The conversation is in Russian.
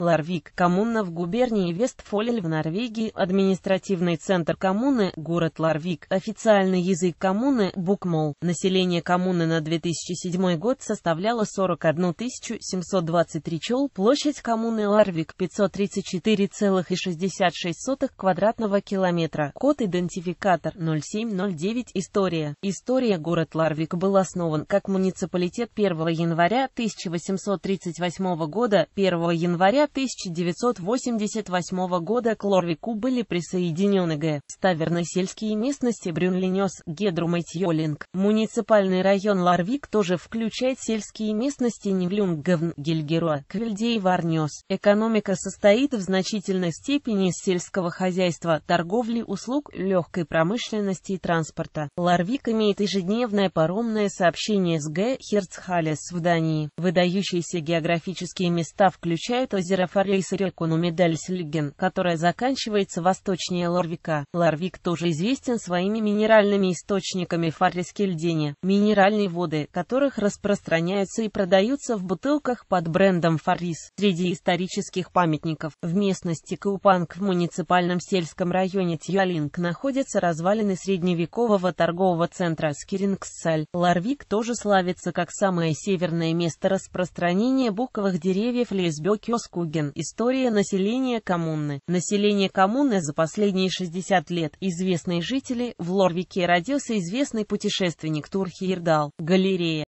Ларвик – коммуна в губернии Вестфолель в Норвегии, административный центр коммуны, город Ларвик, официальный язык коммуны – букмол. Население коммуны на 2007 год составляло 41 723 чел, площадь коммуны Ларвик – 534,66 квадратного километра, код идентификатор 0709, история. История город Ларвик был основан как муниципалитет 1 января 1838 года, 1 января 1988 года к Лорвику были присоединены Г. Ставерно-сельские местности Брюнлинес, Гедрумайтьолинг. Муниципальный район Лорвик тоже включает сельские местности Невлюнгговн, Гильгеруа, Квильдей, Варнес. Экономика состоит в значительной степени из сельского хозяйства, торговли, услуг, легкой промышленности и транспорта. Лорвик имеет ежедневное паромное сообщение с Г. Херцхалес в Дании. Выдающиеся географические места включают озеро лайнеров Арейс реку Нумедальсельген, которая заканчивается восточнее Ларвика. Ларвик тоже известен своими минеральными источниками Фаррискельдене, минеральные воды, которых распространяются и продаются в бутылках под брендом Фаррис. Среди исторических памятников в местности Каупанг в муниципальном сельском районе Тьюалинг находятся развалины средневекового торгового центра Скирингсаль. Ларвик тоже славится как самое северное место распространения буковых деревьев Лесбекиоскуги. Юген. История населения коммуны. Население коммуны за последние 60 лет. Известные жители. В Лорвике родился известный путешественник Тур Хейрдал. Галерея.